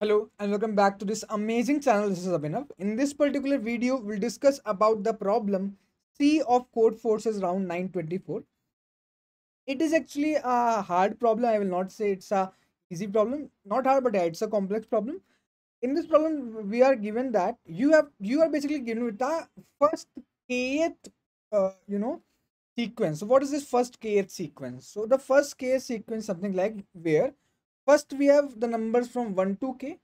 Hello and welcome back to this amazing channel. This is Abhinav. In this particular video, we'll discuss about the problem C of code forces round 924. It is actually a hard problem. I will not say it's a easy problem. Not hard, but it's a complex problem. In this problem, we are given that you have you are basically given with the first kth uh, you know sequence. So what is this first kth sequence? So the first kth sequence something like where First we have the numbers from 1 to k,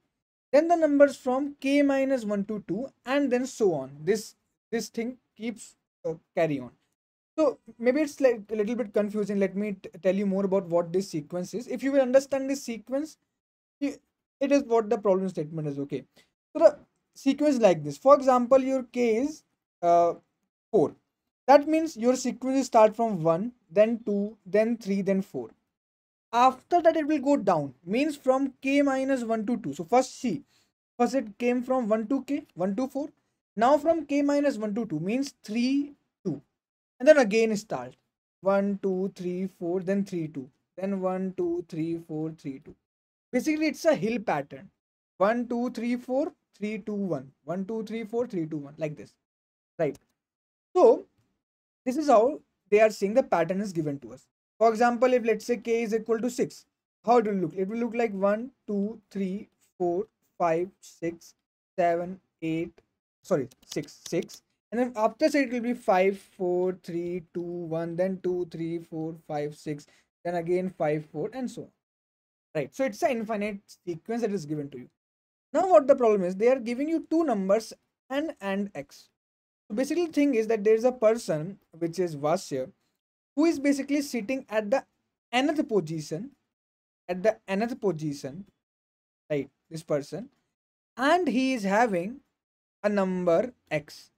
then the numbers from k minus 1 to 2 and then so on. This this thing keeps uh, carry on. So maybe it's like a little bit confusing. Let me tell you more about what this sequence is. If you will understand this sequence, it is what the problem statement is. Okay. So the sequence like this. For example, your k is uh, 4. That means your sequence start from 1, then 2, then 3, then 4 after that it will go down means from k minus 1 to 2 so first see first it came from 1 to k 1 to 4 now from k minus 1 to 2 means 3 2 and then again start 1 2 3 4 then 3 2 then 1 2 3 4 3 2 basically it's a hill pattern 1 2 3 4 3 2 1 1 2 3 4 3 2 1 like this right so this is how they are saying the pattern is given to us for example, if let's say k is equal to 6, how it will look? It will look like 1, 2, 3, 4, 5, 6, 7, 8, sorry, 6, 6. And then after say it will be 5, 4, 3, 2, 1, then 2, 3, 4, 5, 6, then again 5, 4, and so on. Right, so it's an infinite sequence that is given to you. Now what the problem is, they are giving you two numbers, n and x. So basically the thing is that there is a person, which is Vasya, who is basically sitting at the another position at the another position right this person and he is having a number x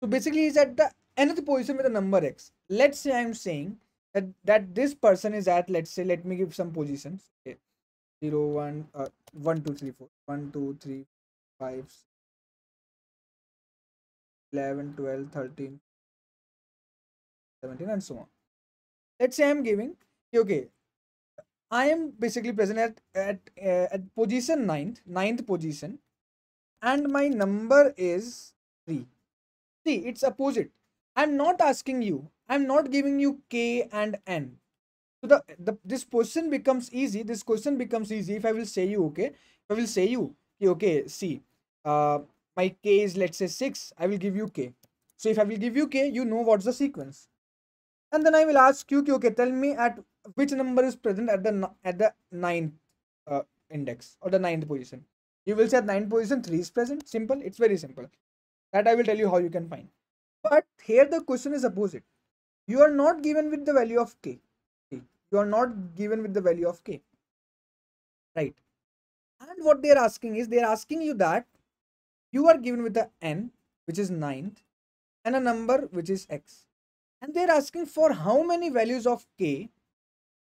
so basically he's at the another position with a number x let's say i'm saying that that this person is at let's say let me give some positions okay 0 1 uh, 1 2 3 4 1 2 3 5 11 12 13 17 and so on let's say i'm giving okay i am basically present at at uh, at position ninth ninth position and my number is 3 see it's opposite i'm not asking you i'm not giving you k and n so the, the this position becomes easy this question becomes easy if i will say you okay i will say you okay see uh my k is let's say 6 i will give you k so if i will give you k you know what's the sequence and then I will ask you, okay, tell me at which number is present at the at the ninth uh, index or the ninth position. You will say at ninth position three is present. Simple. It's very simple. That I will tell you how you can find. But here the question is opposite. You are not given with the value of k. You are not given with the value of k. Right. And what they are asking is they are asking you that you are given with the n which is ninth and a number which is x and they're asking for how many values of k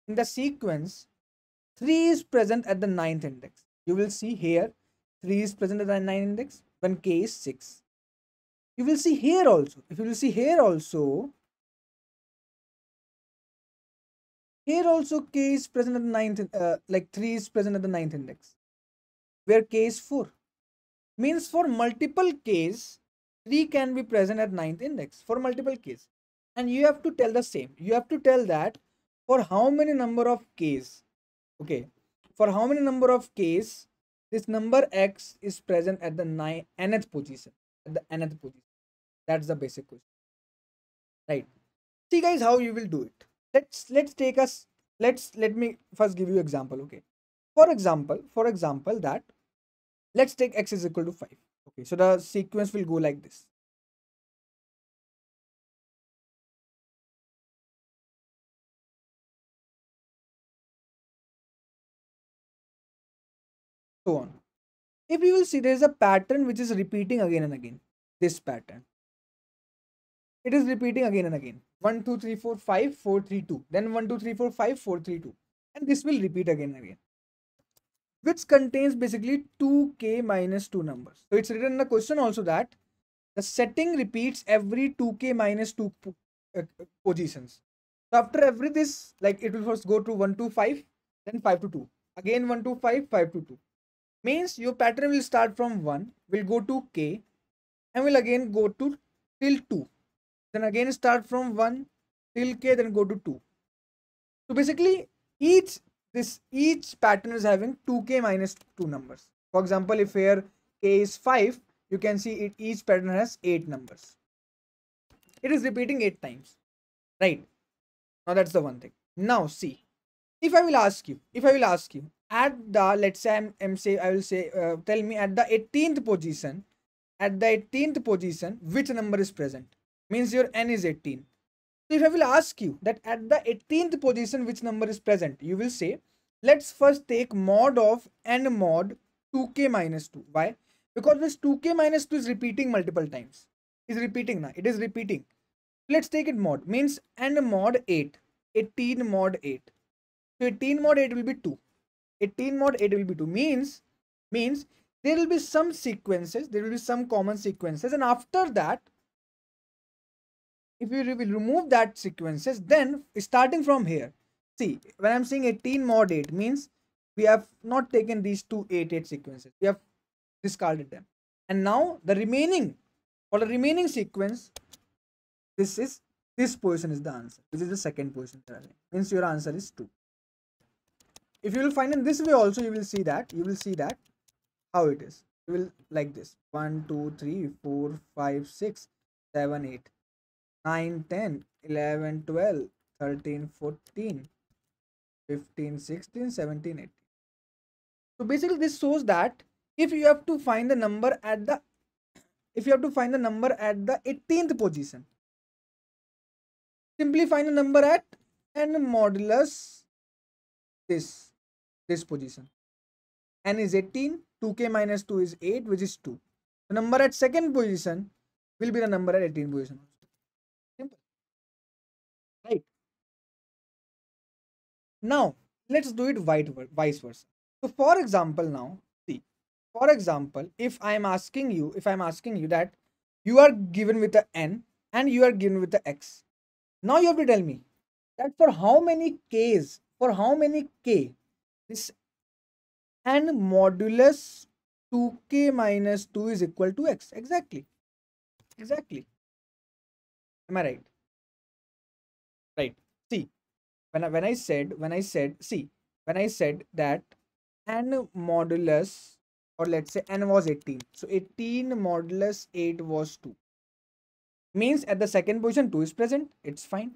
in the sequence 3 is present at the ninth index. You will see here 3 is present at the ninth index when k is 6. You will see here also. If you will see here also, here also k is present at the ninth, uh, like 3 is present at the ninth index, where k is 4. Means for multiple k's, 3 can be present at ninth index for multiple k's and you have to tell the same you have to tell that for how many number of k's okay for how many number of k's this number x is present at the nth position at the nth position that's the basic question right see guys how you will do it let's let's take us let's let me first give you example okay for example for example that let's take x is equal to 5 okay so the sequence will go like this so on. If you will see, there is a pattern which is repeating again and again. This pattern. It is repeating again and again. 1, 2, 3, 4, 5, 4, 3, 2. Then 1, 2, 3, 4, 5, 4, 3, 2. And this will repeat again and again. Which contains basically 2k minus 2 numbers. So it's written in the question also that the setting repeats every 2k minus 2 uh, positions. So after every this, like it will first go to 1 2, 5, then 5 to 2. Again 1 2, 5, 5 to 2 means your pattern will start from 1 will go to k and will again go to till 2 then again start from 1 till k then go to 2 so basically each this each pattern is having 2k minus 2 numbers for example if here k is 5 you can see it each pattern has 8 numbers it is repeating 8 times right now that's the one thing now see if i will ask you if i will ask you at the let's say I'm, I'm say I will say uh, tell me at the 18th position at the 18th position which number is present means your n is 18 so if I will ask you that at the 18th position which number is present you will say let's first take mod of n mod 2k minus 2 why because this 2k minus 2 is repeating multiple times is repeating now it is repeating let's take it mod means n mod 8 18 mod 8 so 18 mod 8 will be 2 18 mod 8 will be 2 means means there will be some sequences there will be some common sequences and after that if we remove that sequences then starting from here see when i'm saying 18 mod 8 means we have not taken these two 8 8 sequences we have discarded them and now the remaining for the remaining sequence this is this position is the answer this is the second position means your answer is 2 if you will find in this way also you will see that you will see that how it is you will like this 1 2 3 4 5 6 7 8 9 10 11 12 13 14 15 16 17 18 so basically this shows that if you have to find the number at the if you have to find the number at the 18th position simply find the number at and modulus this this position. N is 18, 2k minus 2 is 8, which is 2. The number at second position will be the number at 18 position. Simple. Right. Now, let's do it vice versa. So, for example, now, see, for example, if I am asking you, if I am asking you that you are given with a n and you are given with a x. Now you have to tell me that for how many k's, for how many k this and modulus 2k minus 2 is equal to x exactly exactly am i right right see when I, when I said when i said see when i said that n modulus or let's say n was 18 so 18 modulus 8 was 2 means at the second position 2 is present it's fine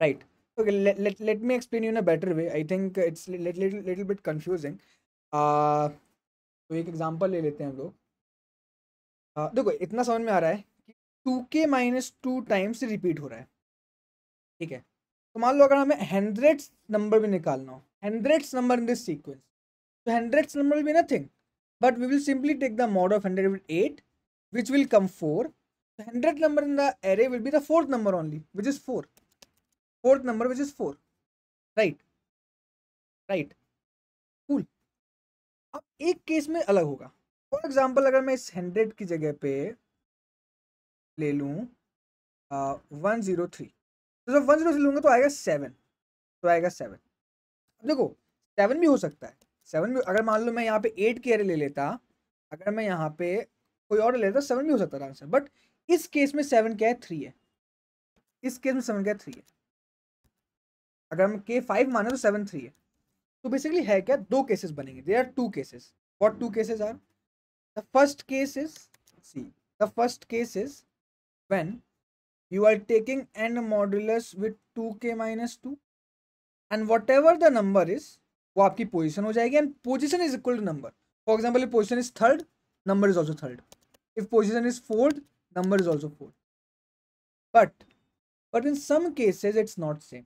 right okay let, let, let me explain you in a better way i think it's little little, little bit confusing uh, so तो एक example ले लेते हैं हम लोग uh, देखो इतना समझ में आ रहा है कि टू के माइनस टू टाइम्स रिपीट हो रहा है ठीक है तो मान लो अगर हमें हंड्रेड नंबर भी निकालना हो hundreds number in this sequence तो hundreds number will nothing but we will simply take the mod of hundred will at which will come four hundred number in the array will be the fourth number only which is four fourth number which is four right right cool अब एक case में अलग होगा for example अगर मैं इस hundred की जगह पे ले लूँ वन जीरो थ्री तो जब वन जीरो थ्री लूँगा तो आएगा सेवन तो आएगा सेवन अब देखो सेवन भी हो सकता है सेवन भी अगर मान लो मैं यहाँ पे एट की एरे ले लेता अगर मैं यहाँ पे कोई और लेता सेवन भी हो सकता था आंसर बट इस केस में सेवन क्या है थ्री है इस केस में सेवन क्या है थ्री है अगर हम के फाइव माने तो सेवन थ्री है तो बेसिकली है क्या दो केसेस बनेंगे there are two cases what two cases are the first case is see the first case is when you are taking an modulus with two के minus two and whatever the number is वो आपकी position हो जाएगी and position is equal to number for example if position is third number is also third if position is fourth number is also fourth but but in some cases it's not same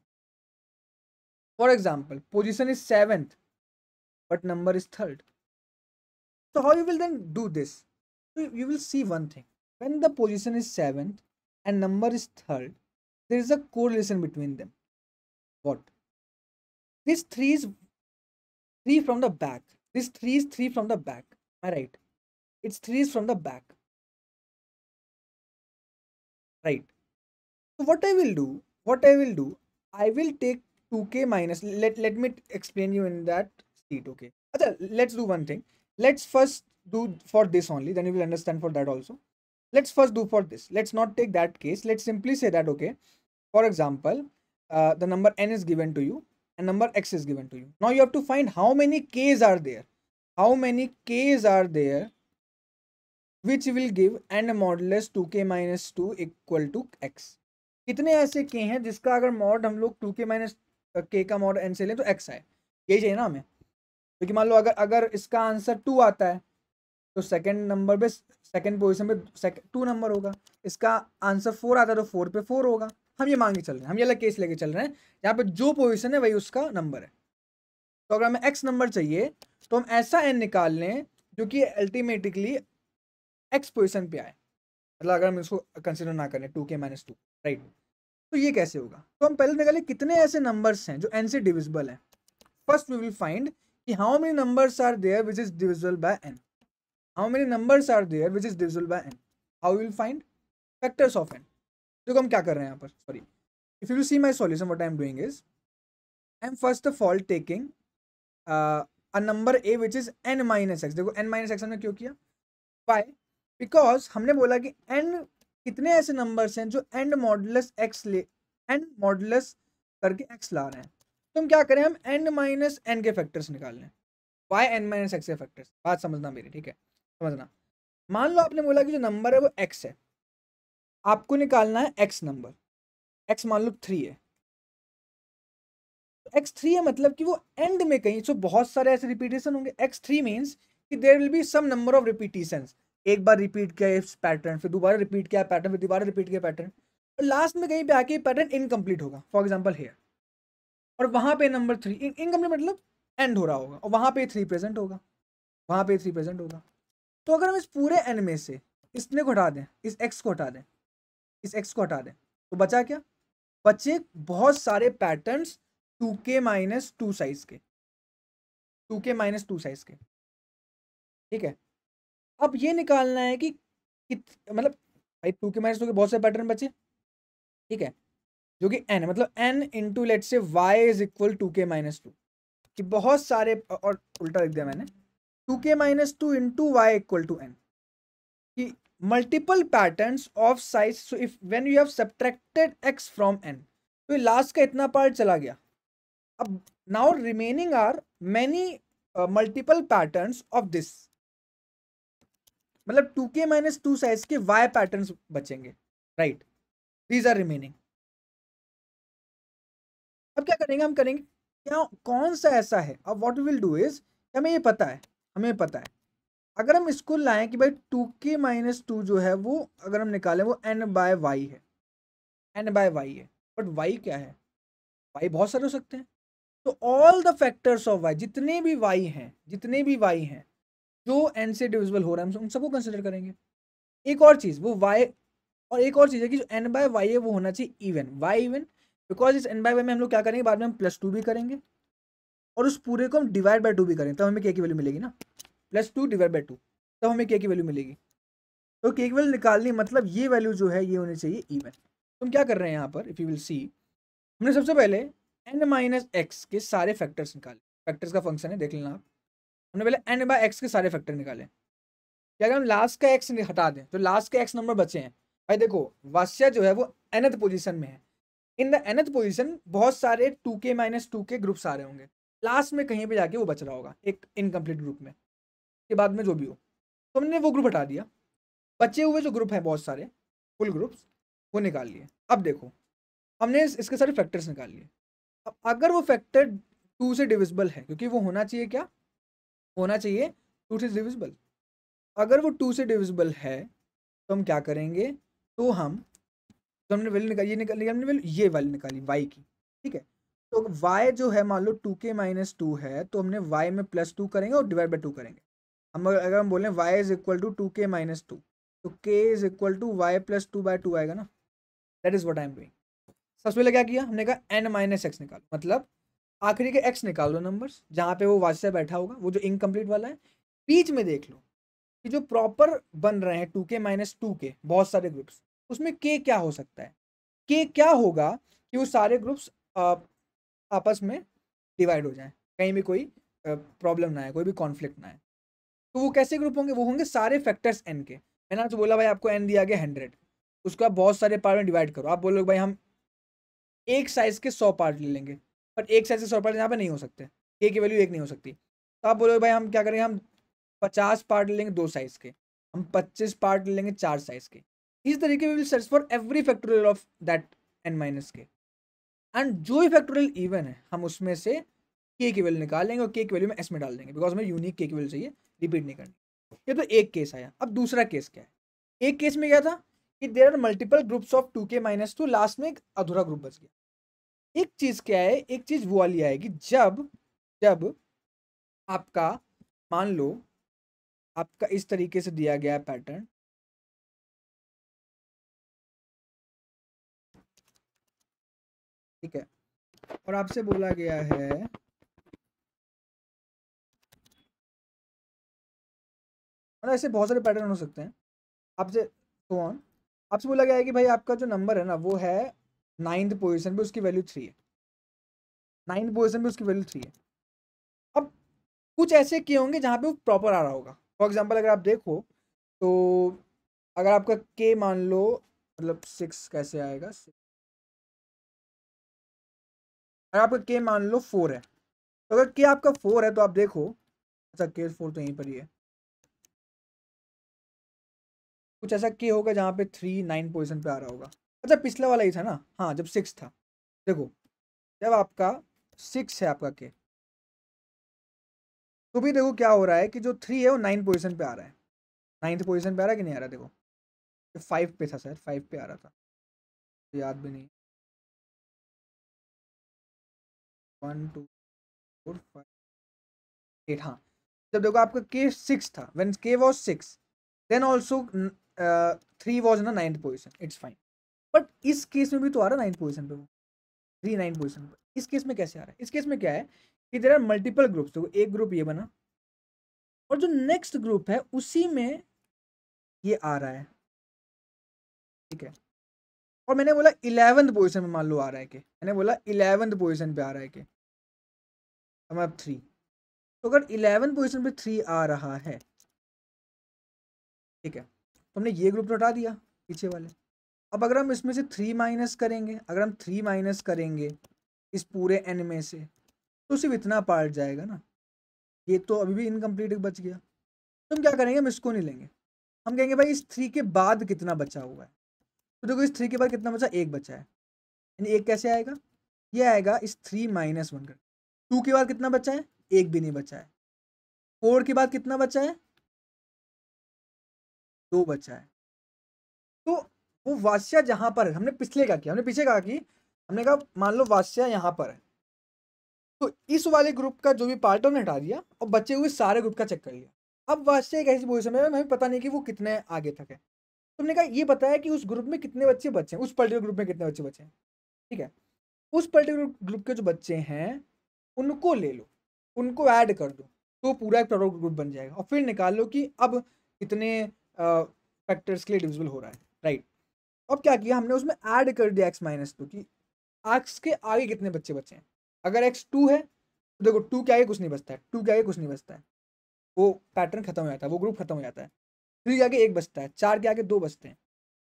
For example, position is 7th, but number is 3rd. So how you will then do this? You will see one thing. When the position is 7th and number is 3rd, there is a correlation between them. What? This 3 is 3 from the back. This 3 is 3 from the back. Am I right? It's 3 is from the back. Right. So what I will do, what I will do, I will take 2k minus let let me explain you in that seat okay Achha, let's do one thing let's first do for this only then you will understand for that also let's first do for this let's not take that case let's simply say that okay for example uh, the number n is given to you and number x is given to you now you have to find how many k's are there how many k's are there which will give n modulus 2k minus 2 equal to x कितने ऐसे के हैं जिसका अगर mod हम लोग 2k minus के का मॉड एन से लें तो एक्स आए यही चाहिए ना हमें क्योंकि तो मान लो अगर अगर इसका आंसर टू आता है तो सेकंड नंबर पे सेकंड पोजीशन पे टू नंबर होगा इसका आंसर फोर आता है तो फोर पे फोर होगा हम ये मांग के चल रहे हैं हम ये अलग केस लेके चल रहे हैं यहाँ पे जो पोजीशन है वही उसका नंबर है तो अगर हमें एक्स नंबर चाहिए तो हम ऐसा एन निकाल लें जो कि अल्टीमेटिकली एक्स पोजिशन पे आए मतलब अगर हम इसको कंसिडर ना करें टू के माइनस टू राइट तो ये कैसे होगा तो हम पहले निकाले कितने ऐसे नंबर्स हैं जो एन से डिविजिबल है फर्स्ट वी विल फाइंड कि how many numbers are there which is divisible by N how many numbers are there which is divisible by N how will find factors of N देखो हम क्या कर रहे हैं यहाँ पर sorry if you see my solution what I am doing is I am first of all taking a number A which is N minus X देखो N minus X हमने क्यों किया बाय बिकॉज हमने बोला कि एन कितने ऐसे numbers हैं जो एंड मॉडलस एक्स ले एंड मॉडलस करके एक्स ला रहे हैं तुम क्या करें हम एंड माइनस एन के फैक्टर्स निकाल लें वाई एन माइनस एक्स के फैक्टर्स बात समझना मेरी ठीक है समझना मान लो आपने बोला कि जो नंबर है वो एक्स है आपको निकालना है एक्स नंबर एक्स मान लो थ्री है एक्स थ्री है मतलब कि वो एंड में कहीं सो बहुत सारे ऐसे रिपीटेशन होंगे एक्स थ्री मीन्स कि there will be some number of repetition एक बार रिपीट किया इस पैटर्न फिर दोबारा रिपीट किया पैटर्न फिर दोबारा रिपीट किया पैटर्न और लास्ट में कहीं पे आके पैटर्न इनकम्प्लीट होगा फॉर एग्जाम्पल हेयर और वहाँ पे नंबर थ्री इनकम्प्लीट मतलब एंड हो रहा होगा और वहाँ पे थ्री प्रेजेंट होगा वहाँ पे थ्री प्रेजेंट होगा तो अगर हम इस पूरे एन में से इसने को हटा दें इस एक्स को हटा दें इस एक्स को हटा दें तो बचा क्या बचे बहुत सारे पैटर्न टू के माइनस टू साइज के टू के माइनस टू साइज के ठीक है अब ये निकालना है कि कित मतलब भाई टू के माइनस टू के बहुत से पैटर्न बचे ठीक है जो कि एन मतलब एन इंटू लेट से वाई इज इक्वल टू के माइनस टू कि बहुत सारे और उल्टा लिख दिया मैंने टू के minus two into Y equal to N कि multiple pattern of size so if when you have subtracted X from N तो लास्ट का इतना पार्ट चला गया अब now remaining are many multiple pattern of this मतलब two के minus two size के वाई पैटर्न बचेंगे राइट दीज आर रिमेनिंग अब क्या करेंगे हम करेंगे क्या कौन सा ऐसा है अब व्हाट विल डू इज हमें ये पता है हमें पता है अगर हम इसको लाएं कि भाई टू के माइनस टू जो है वो अगर हम निकालें वो एन बाय वाई है एन बाय वाई है बट वाई क्या है वाई बहुत सारे हो सकते हैं तो all the factors of Y जितने भी वाई हैं जितने भी वाई हैं जो एन से डिविजिबल हो रहा है उन सबको कंसिडर करेंगे एक और चीज़ वो वाई और एक और चीज़ है कि जो एन बाय वाई है वो होना चाहिए इवन वाई इवन बिकॉज इस एन बाय वाई में हम लोग क्या करेंगे बाद में हम प्लस टू भी करेंगे और उस पूरे को हम डिवाइड बाय टू भी करेंगे तब हमें के की वैल्यू मिलेगी ना plus two divide by two तब हमें के की वैल्यू मिलेगी तो के की वैल्यू निकालनी मतलब ये वैल्यू जो है ये होनी चाहिए इवन तो हम क्या कर रहे हैं यहाँ पर इफ़ यू विल सी हमने सबसे पहले एन माइनस एक्स के सारे फैक्टर्स निकाले फैक्टर्स का फंक्शन है देख लेना आप हमने पहले एन बाय एक्स के सारे फैक्टर निकाले क्या अगर हम लास्ट का एक्स हटा दें तो लास्ट के एक्स नंबर बचे हैं भाई देखो वास्या जो है वो एनथ पोजिशन में है इन द एनथ पोजिशन बहुत सारे टू के माइनस टू के ग्रुप्स आ रहे होंगे लास्ट में कहीं पर जाके वो बच रहा होगा एक इनकम्प्लीट ग्रुप में के बाद में जो भी हो तो हमने वो ग्रुप हटा दिया बचे हुए जो ग्रुप हैं बहुत सारे फुल ग्रुप्स वो निकाल लिए अब देखो हमने इसके सारे फैक्टर्स निकाल लिए अब अगर वो फैक्टर टू से डिविजिबल है क्योंकि वो होना चाहिए क्या होना चाहिए टू से डिविजिबल अगर वो टू से डिविजिबल है तो हम क्या करेंगे तो हम तो हमने वैल्यू निकाली ये निकाली हमने वैल्यू ये वैल्यू निकाली वाई की ठीक है तो वाई जो है मान लो टू के माइनस टू है तो हमने वाई में प्लस टू करेंगे और डिवाइड बाई टू करेंगे हम अगर हम बोलें Y is equal to two के माइनस टू तो K is equal to Y plus two by two आएगा ना that is what I am doing सबसे पहले क्या किया हमने कहा एन माइनस एक्स निकालो मतलब आखिरी के एक्स निकाल लो नंबर्स जहाँ पे वो वाजसा बैठा होगा वो जो इनकम्प्लीट वाला है बीच में देख लो कि जो प्रॉपर बन रहे हैं टू के माइनस टू के बहुत सारे ग्रुप्स उसमें के क्या हो सकता है के क्या होगा कि वो सारे ग्रुप्स आपस में डिवाइड हो जाएं कहीं भी कोई प्रॉब्लम ना आए कोई भी कॉन्फ्लिक्ट ना आए तो वो कैसे ग्रुप होंगे वो होंगे सारे फैक्टर्स एन के मैंने आपसे तो बोला भाई आपको एन दिया गया हंड्रेड उसको आप बहुत सारे पार्ट में डिवाइड करो आप बोलोगे भाई हम एक साइज के सौ पार्ट ले लेंगे पर एक साइज से सौ पार्ट यहाँ पर नहीं हो सकते ए की वैल्यू एक नहीं हो सकती तो आप बोलोगे भाई हम क्या करेंगे हम पचास पार्ट लेंगे दो साइज के हम पच्चीस पार्ट लेंगे चार साइज के इस तरीके we will search for every factorial of that N minus K and जो भी फैक्टोरियल इवन है हम उसमें से के की वैल्यू निकाल लेंगे और के की वैल्यू में एस में डाल देंगे बिकॉज हमें यूनिक के की वैल्यू चाहिए रिपीट नहीं करनी ये तो एक केस आया अब दूसरा केस क्या है एक केस में क्या था कि there are multiple groups of two के माइनस टू लास्ट में एक अधूरा ग्रुप बच गया एक चीज क्या है एक चीज वो वाली आएगी जब जब आपका मान लो आपका इस तरीके से दिया गया पैटर्न ठीक है और आपसे बोला गया है और मतलब ऐसे बहुत सारे पैटर्न हो सकते हैं आपसे तो ऑन आपसे बोला गया है कि भाई आपका जो नंबर है ना वो है नाइन्थ पोजिशन पे उसकी वैल्यू थ्री है नाइन्थ पोजिशन पे उसकी वैल्यू थ्री है अब कुछ ऐसे किए होंगे जहाँ पे वो प्रॉपर आ रहा होगा फॉर एग्जाम्पल अगर आप देखो तो अगर आपका के मान लो मतलब सिक्स कैसे आएगा अगर आपका के मान लो फोर है तो अगर के आपका फोर है तो आप देखो अच्छा के फोर तो यहीं पर ही है कुछ ऐसा के होगा जहाँ पे थ्री नाइन पोजिशन पे आ रहा होगा अच्छा पिछला वाला ही था ना हाँ जब सिक्स था देखो जब आपका सिक्स है आपका के तो भी देखो क्या हो रहा है कि जो थ्री है वो नाइन्थ पोजीशन पे आ रहा है नाइन्थ पोजीशन पे आ रहा है कि नहीं आ रहा देखो फाइव पे था सर फाइव पे आ रहा था तो याद भी नहीं one two four five eight हाँ जब देखो आपका के सिक्स था when K was six then also three was ना ninth position it's fine but इस केस में भी तो आ रहा है नाइन पोजिशन पे वो थ्री नाइन पोजिशन पर इस केस में कैसे आ रहा है इस केस में क्या है कि देर आर मल्टीपल ग्रुप्स तो एक ग्रुप ये बना और जो नेक्स्ट ग्रुप है उसी में ये आ रहा है ठीक है और मैंने बोला इलेवंथ पोजिशन में मान लो आ रहा है कि मैंने बोला इलेवंथ पोजिशन पे आ रहा है कि हमारा थ्री तो अगर इलेवन पोजिशन पे थ्री आ रहा है ठीक है तो हमने ये ग्रुप लौटा तो दिया पीछे वाले अब अगर हम इसमें से थ्री माइनस करेंगे अगर हम थ्री माइनस करेंगे इस पूरे एन में से तो सिर्फ इतना पार्ट जाएगा ना ये तो अभी भी इनकम्प्लीट बच गया तो हम क्या करेंगे हम इसको नहीं लेंगे हम कहेंगे भाई इस थ्री के बाद कितना बचा हुआ है तो देखो इस थ्री के बाद कितना बचा एक बचा है यानी एक कैसे आएगा ये आएगा इस थ्री माइनस वन कर टू के बाद कितना बचा है एक भी नहीं बचा है फोर के बाद कितना बचा है दो बचा है तो वो वाशिया जहाँ पर है हमने पिछले का किया हमने पीछे कहा कि हमने कहा मान लो वाशिया यहाँ पर है तो इस वाले ग्रुप का जो भी पार्ट है उन्हें हटा दिया और बचे हुए सारे ग्रुप का चेक कर लिया अब वाशिया एक ऐसी पोजिशन में हमें पता नहीं कि वो कितने आगे तक है तुमने कहा ये बताया कि उस ग्रुप में कितने बच्चे बचे हैं उस पर्टिकुलर ग्रुप में कितने बच्चे बचे हैं ठीक है उस पर्टिकुलर ग्रुप के जो बच्चे हैं उनको ले लो उनको ऐड कर दो तो पूरा एक प्रोडक्ट ग्रुप बन जाएगा और फिर निकाल लो कि अब कितने फैक्टर्स के लिए डिविजिबल हो रहा है राइट अब क्या किया हमने उसमें ऐड कर दिया एक्स माइनस टू की एक्स के आगे कितने बच्चे बचे हैं अगर एक्स टू है तो देखो टू के आगे कुछ नहीं बचता है टू के आगे कुछ नहीं बचता है वो पैटर्न खत्म हो जाता है वो ग्रुप खत्म हो जाता है थ्री के आगे एक बचता है चार के आगे दो बचते हैं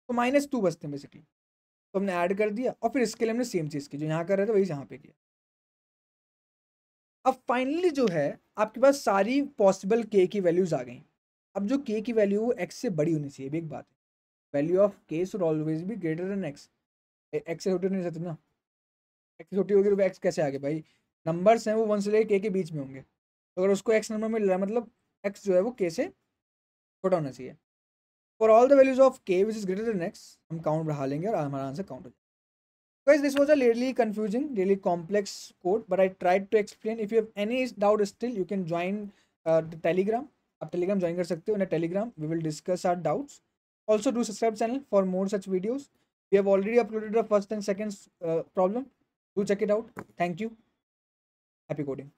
तो माइनस टू बचते हैं बेसिकली तो हमने ऐड कर दिया और फिर इसके लिए हमने सेम चीज़ की जो यहाँ कर रहे थे वही यहाँ पे किया अब फाइनली जो है आपके पास सारी पॉसिबल के की वैल्यूज़ आ गई अब जो के की वैल्यू वो एक्स से बड़ी होनी चाहिए एक बात है value of K should always be greater than X X से छोटी नहीं सकते ना एक्स से छोटी होगी तो एक्स कैसे आगे भाई नंबर्स हैं वो वन से लेकर के के बीच में होंगे तो अगर उसको एक्स नंबर मिल रहा है मतलब एक्स जो है वो के से छोटा होना चाहिए for all the values of K which is greater than X हम काउंट बढ़ा लेंगे और हमारा आंसर काउंट हो जाएगा guys this was a really confusing really complex code but i tried to explain if you have any doubt still you can join uh, the telegram आप Telegram join कर सकते हो ना Telegram we will discuss our doubts also do subscribe channel for more such videos we have already uploaded the first and second uh, problem do check it out thank you happy coding